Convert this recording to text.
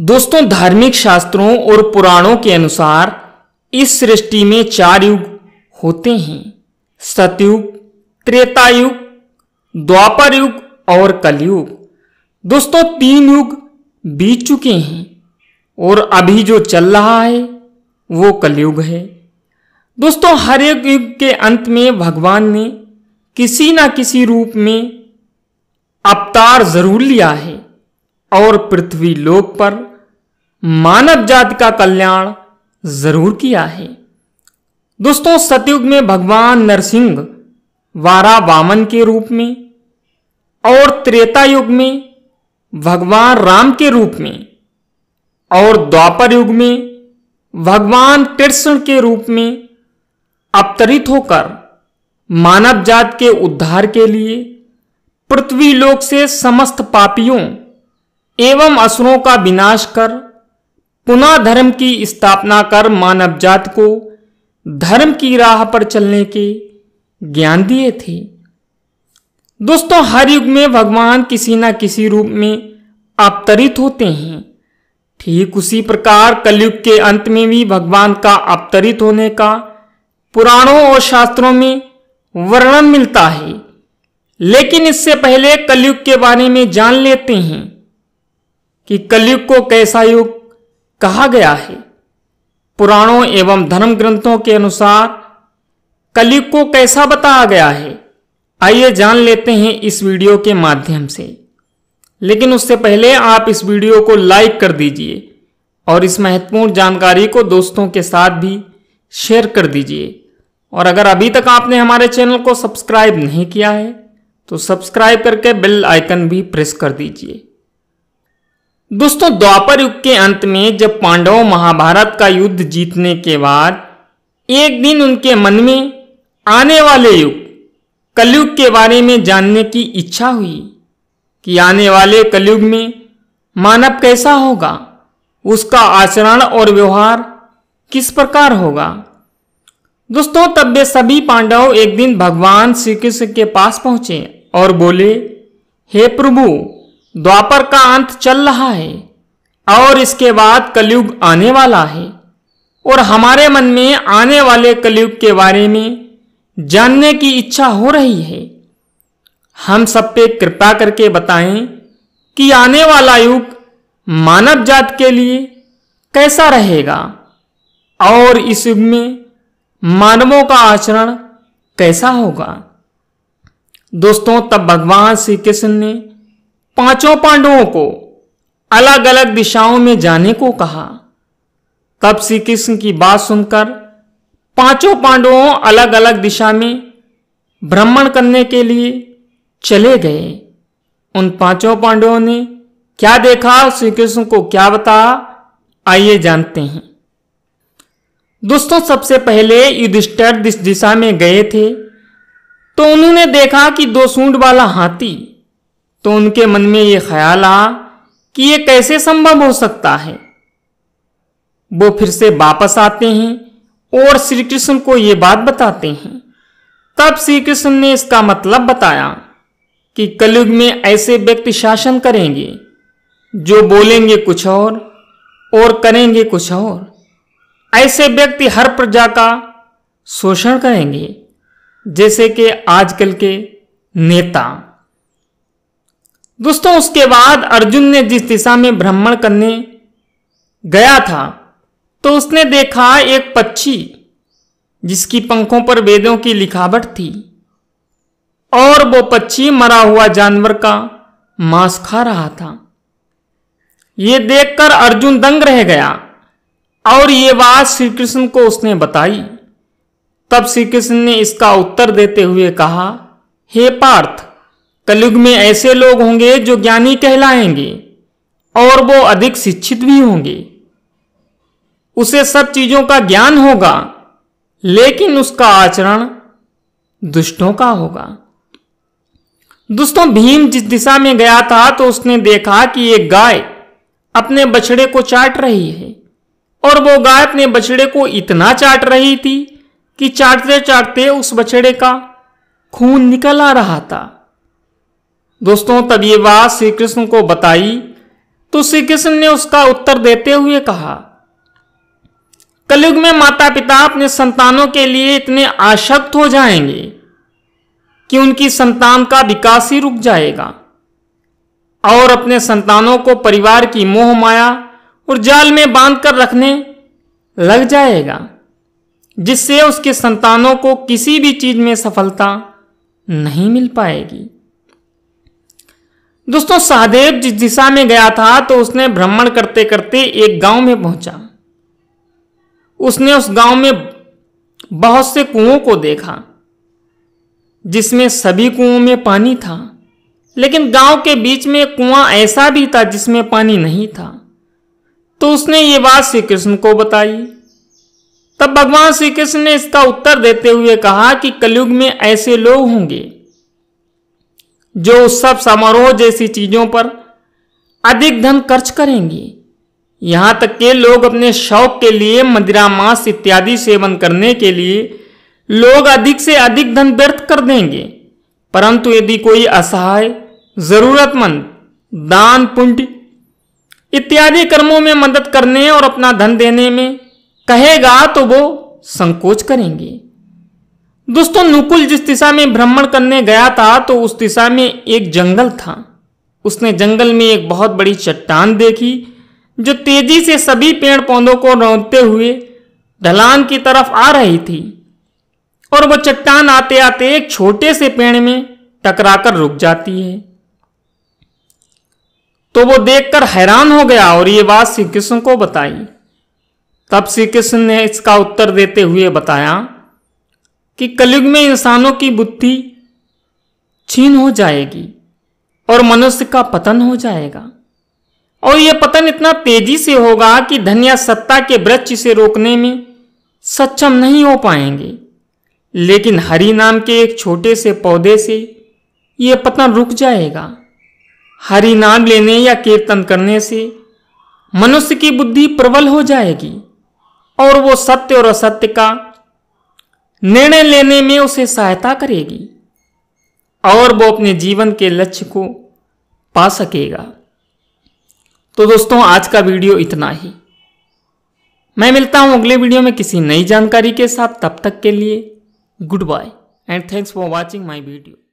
दोस्तों धार्मिक शास्त्रों और पुराणों के अनुसार इस सृष्टि में चार युग होते हैं सतयुग त्रेता युग द्वापर युग और कलयुग दोस्तों तीन युग बीत चुके हैं और अभी जो चल रहा है वो कलयुग है दोस्तों हर एक युग के अंत में भगवान ने किसी ना किसी रूप में अवतार जरूर लिया है और पृथ्वी लोक पर मानव जाति का कल्याण जरूर किया है दोस्तों सतयुग में भगवान नरसिंह वारा वामन के रूप में और त्रेता युग में भगवान राम के रूप में और द्वापर युग में भगवान कृष्ण के रूप में अवतरित होकर मानव जात के उद्धार के लिए पृथ्वी लोक से समस्त पापियों एवं असुरों का विनाश कर पुनः धर्म की स्थापना कर मानव जात को धर्म की राह पर चलने के ज्ञान दिए थे दोस्तों हर युग में भगवान किसी न किसी रूप में अवतरित होते हैं ठीक उसी प्रकार कलयुग के अंत में भी भगवान का अवतरित होने का पुराणों और शास्त्रों में वर्णन मिलता है लेकिन इससे पहले कलयुग के बारे में जान लेते हैं कि कलयुग को कैसा युग कहा गया है पुराणों एवं धर्म ग्रंथों के अनुसार कलयुग को कैसा बताया गया है आइए जान लेते हैं इस वीडियो के माध्यम से लेकिन उससे पहले आप इस वीडियो को लाइक कर दीजिए और इस महत्वपूर्ण जानकारी को दोस्तों के साथ भी शेयर कर दीजिए और अगर अभी तक आपने हमारे चैनल को सब्सक्राइब नहीं किया है तो सब्सक्राइब करके बेल आइकन भी प्रेस कर दीजिए दोस्तों द्वापर युग के अंत में जब पांडवों महाभारत का युद्ध जीतने के बाद एक दिन उनके मन में आने वाले युग कलयुग के बारे में जानने की इच्छा हुई कि आने वाले कलयुग में मानव कैसा होगा उसका आचरण और व्यवहार किस प्रकार होगा दोस्तों तब वे सभी पांडव एक दिन भगवान श्री कृष्ण के पास पहुंचे और बोले हे प्रभु द्वापर का अंत चल रहा है और इसके बाद कलयुग आने वाला है और हमारे मन में आने वाले कलयुग के बारे में जानने की इच्छा हो रही है हम सब पे कृपा करके बताएं कि आने वाला युग मानव जात के लिए कैसा रहेगा और इस युग में मानवों का आचरण कैसा होगा दोस्तों तब भगवान श्री कृष्ण ने पांचों पांडवों को अलग अलग दिशाओं में जाने को कहा तब श्री कृष्ण की बात सुनकर पांचों पांडवों अलग अलग दिशा में भ्रमण करने के लिए चले गए उन पांचों पांडवों ने क्या देखा श्री कृष्ण को क्या बताया आइए जानते हैं दोस्तों सबसे पहले युधिष्ठर इस दिशा में गए थे तो उन्होंने देखा कि दो सूंड वाला हाथी तो उनके मन में ये ख्याल आ कि ये कैसे संभव हो सकता है वो फिर से वापस आते हैं और श्री कृष्ण को ये बात बताते हैं तब श्री कृष्ण ने इसका मतलब बताया कि कलयुग में ऐसे व्यक्ति शासन करेंगे जो बोलेंगे कुछ और और करेंगे कुछ और ऐसे व्यक्ति हर प्रजा का शोषण करेंगे जैसे कि आजकल के नेता दोस्तों उसके बाद अर्जुन ने जिस दिशा में भ्रमण करने गया था तो उसने देखा एक पक्षी जिसकी पंखों पर वेदों की लिखावट थी और वो पक्षी मरा हुआ जानवर का मांस खा रहा था ये देखकर अर्जुन दंग रह गया और ये बात श्री कृष्ण को उसने बताई तब श्री कृष्ण ने इसका उत्तर देते हुए कहा हे पार्थ कलयुग में ऐसे लोग होंगे जो ज्ञानी कहलाएंगे और वो अधिक शिक्षित भी होंगे उसे सब चीजों का ज्ञान होगा लेकिन उसका आचरण दुष्टों का होगा दोस्तों भीम जिस दिशा में गया था तो उसने देखा कि एक गाय अपने बछड़े को चाट रही है और वो गाय अपने बछड़े को इतना चाट रही थी कि चाटते चाटते उस बछड़े का खून निकल आ रहा था दोस्तों तब ये बात श्री कृष्ण को बताई तो श्री कृष्ण ने उसका उत्तर देते हुए कहा कलयुग में माता पिता अपने संतानों के लिए इतने आशक्त हो जाएंगे कि उनकी संतान का विकास ही रुक जाएगा और अपने संतानों को परिवार की मोह माया और जाल में बांध कर रखने लग जाएगा जिससे उसके संतानों को किसी भी चीज में सफलता नहीं मिल पाएगी दोस्तों सहदेव जिस दिशा में गया था तो उसने भ्रमण करते करते एक गांव में पहुंचा उसने उस गांव में बहुत से कुओं को देखा जिसमें सभी कुओं में पानी था लेकिन गांव के बीच में कुआं ऐसा भी था जिसमें पानी नहीं था तो उसने ये बात श्री कृष्ण को बताई तब भगवान श्री कृष्ण ने इसका उत्तर देते हुए कहा कि कलयुग में ऐसे लोग होंगे जो उत्सव समारोह जैसी चीजों पर अधिक धन खर्च करेंगे यहां तक के लोग अपने शौक के लिए मदिरा मांस इत्यादि सेवन करने के लिए लोग अधिक से अधिक धन व्यर्थ कर देंगे परंतु यदि कोई असहाय जरूरतमंद दान पुण्य इत्यादि कर्मों में मदद करने और अपना धन देने में कहेगा तो वो संकोच करेंगे दोस्तों नुकुल जिस दिशा में भ्रमण करने गया था तो उस दिशा में एक जंगल था उसने जंगल में एक बहुत बड़ी चट्टान देखी जो तेजी से सभी पेड़ पौधों को रौंदते हुए ढलान की तरफ आ रही थी और वह चट्टान आते आते एक छोटे से पेड़ में टकराकर रुक जाती है तो वो देखकर हैरान हो गया और ये बात श्री कृष्ण को बताई तब श्री कृष्ण ने इसका उत्तर देते हुए बताया कि कलयुग में इंसानों की बुद्धि छीन हो जाएगी और मनुष्य का पतन हो जाएगा और यह पतन इतना तेजी से होगा कि धन या सत्ता के वृक्ष से रोकने में सक्षम नहीं हो पाएंगे लेकिन हरि नाम के एक छोटे से पौधे से यह पतन रुक जाएगा हरि नाम लेने या कीर्तन करने से मनुष्य की बुद्धि प्रबल हो जाएगी और वो सत्य और असत्य का निर्णय लेने में उसे सहायता करेगी और वो अपने जीवन के लक्ष्य को पा सकेगा तो दोस्तों आज का वीडियो इतना ही मैं मिलता हूं अगले वीडियो में किसी नई जानकारी के साथ तब तक के लिए goodbye and thanks for watching my video